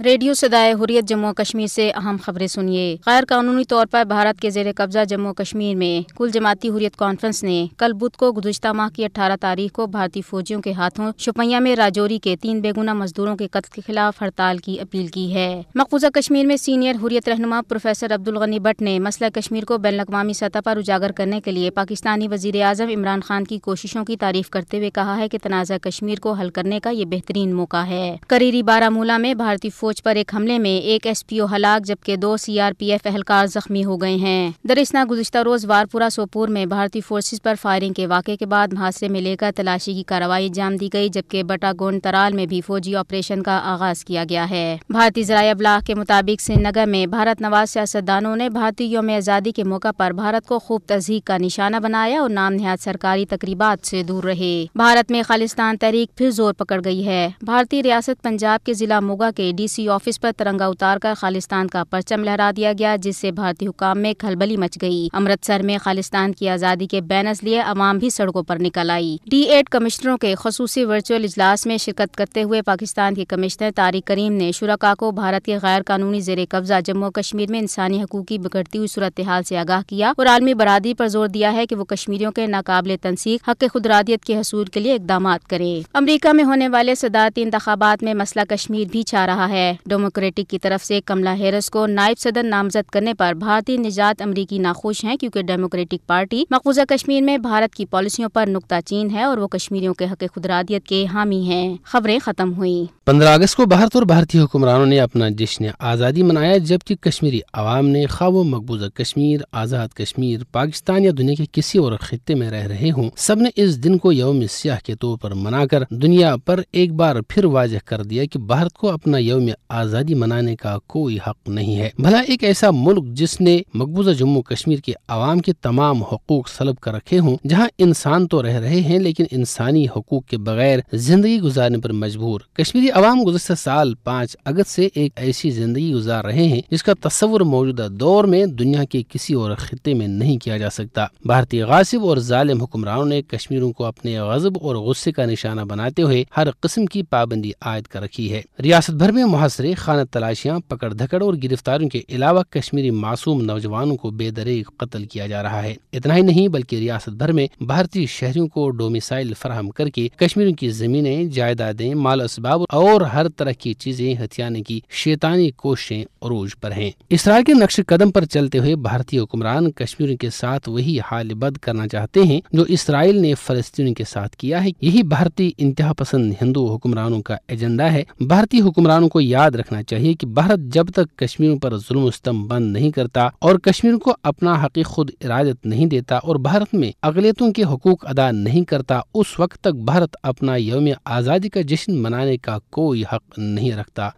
radio से सदाए हुरियत जम्मू कश्मीर से अहम खबरें सुनिए गैर कानूनी तौर पर भारत के जेर कब्जा जम्मू कश्मीर में कुल जमाती हुरियत कॉन्फ्रेंस ने कल बुध को गुजशत माह की 18 तारीख को भारतीय फौजियों के हाथों शुपैया में राजौरी के तीन बेगुना मजदूरों के कत्ल के खिलाफ हड़ताल की अपील की है मकबूजा कश्मीर में सीनियर हुरियत रहन प्रोफेसर अब्दुल गनी भट्ट ने मसला कश्मीर को बैन अवी सतह पर उजागर करने के लिए पाकिस्तानी वजीर अजम इमरान खान की कोशिशों की तारीफ करते हुए कहा है की तनाज़ा कश्मीर को हल करने का ये बेहतरीन मौका है करीरी बारामूला में भारतीय फौज पर एक हमले में एक एस पी ओ हलाक जबकि दो सी आर पी एफ एहलकार जख्मी हो गए हैं दरिश्ना गुजशत रोज वारपुरा सोपुर में भारतीय फोर्सेज पर फायरिंग के वाक़े के बाद हादसे में लेकर तलाशी की कार्रवाई जाम दी गयी जबकि बटा बटागोन तराल में भी फौजी ऑपरेशन का आगाज किया गया है भारतीय जरा अबलाह के मुताबिक श्रीनगर में भारत नवाज सियासतदानों ने भारतीय योम आज़ादी के मौका आरोप भारत को खूब तजीक का निशाना बनाया और नाम नहाद सरकारी तकरीबा ऐसी दूर रहे भारत में खालिस्तान तहरीक फिर जोर पकड़ गयी है भारतीय रियासत पंजाब के जिला मोगा के डी डीसी ऑफिस पर तिरंगा उतार कर खालिस्तान का परचम लहरा दिया गया जिससे भारतीय हुकाम में खलबली मच गई अमृतसर में खालिस्तान की आज़ादी के बैनर्स लिए अवाम भी सड़कों पर निकल आई डी एड कमिश्नरों के खसूस वर्चुअल इजलास में शिरकत करते हुए पाकिस्तान के कमिश्नर तारिक करीम ने शुरा को भारत के गैर कानूनी जेर कब्जा जम्मू कश्मीर में इंसानी हकूक की बिगड़ती हुई सूरत हाल ऐसी आगाह किया और आलमी बरदरी पर जोर दिया है की वो कश्मीरियों के नाकाबले तनसीक हक खुदरादियत के हसूल के लिए इकदाम करें अमरीका में होने वाले सदारती इंतबात में मसला कश्मीर भी छा रहा है है डेमोक्रेटिक की तरफ से कमला हैरिस को नायब सदर नामजद करने पर भारतीय निजात अमरीकी नाखुश हैं क्योंकि डेमोक्रेटिक पार्टी मकबूजा कश्मीर में भारत की पॉलिसियों पर नुकता चीन है और वो कश्मीरियों के हक खुदरादियत के हामी हैं खबरें खत्म हुई पंद्रह अगस्त को भारत और भारतीय हुक्मरानों ने अपना जश्न आज़ादी मनाया जबकि कश्मीरी आवाम ने खाब मकबूजा कश्मीर आज़ाद कश्मीर पाकिस्तान या दुनिया के किसी और खत्े में रह रहे हों सब ने इस दिन को यौम सियाह के तौर पर मनाकर दुनिया पर एक बार फिर वाजह कर दिया कि भारत को अपना यौम में आज़ादी मनाने का कोई हक नहीं है भला एक ऐसा मुल्क जिसने मकबूजा जम्मू कश्मीर के आवाम के तमाम हकूक सलब कर रखे हों जहाँ इंसान तो रह रहे हैं लेकिन इंसानी हकूक के बगैर जिंदगी गुजारने पर मजबूर कश्मीरी आवाम गुजशत साल पाँच अगस्त से एक ऐसी जिंदगी गुजार रहे हैं जिसका तस्वुर मौजूदा दौर में दुनिया के किसी और खत्े में नहीं किया जा सकता भारतीय गासिब और जालिम हुक्मरानों ने कश्मीरों को अपने गजब और गुस्से का निशाना बनाते हुए हर किस्म की पाबंदी आयद कर रखी है रियासत भर में मुहासरे खाना तलाशियाँ पकड़ धकड़ और गिरफ्तारियों के अलावा कश्मीरी मासूम नौजवानों को बेदरेग कत्ल किया जा रहा है इतना ही नहीं बल्कि रियासत भर में भारतीय शहरियों को डोमिसाइल फराहम करके कश्मीरियों की जमीनें जायदादें माल इसबाब और हर तरह की चीजें हथियाने की शैतानी कोशिशें अरूज पर हैं इसराइल के नक्श कदम पर चलते हुए भारतीय हुक्मरान कश्मीरियों के साथ वही हाल बद करना चाहते हैं जो इसराइल ने फलस्तीनियों के साथ किया है यही भारतीय इंतहा पसंद हिंदू हुक्मरानों का एजेंडा है भारतीय हुक्मरानों को याद रखना चाहिए कि भारत जब तक कश्मीर पर जुल्म सितम बंद नहीं करता और कश्मीर को अपना हकी खुद इरादत नहीं देता और भारत में अकलीतों के हकूक अदा नहीं करता उस वक्त तक भारत अपना योम आज़ादी का जश्न मनाने का कोई हक नहीं रखता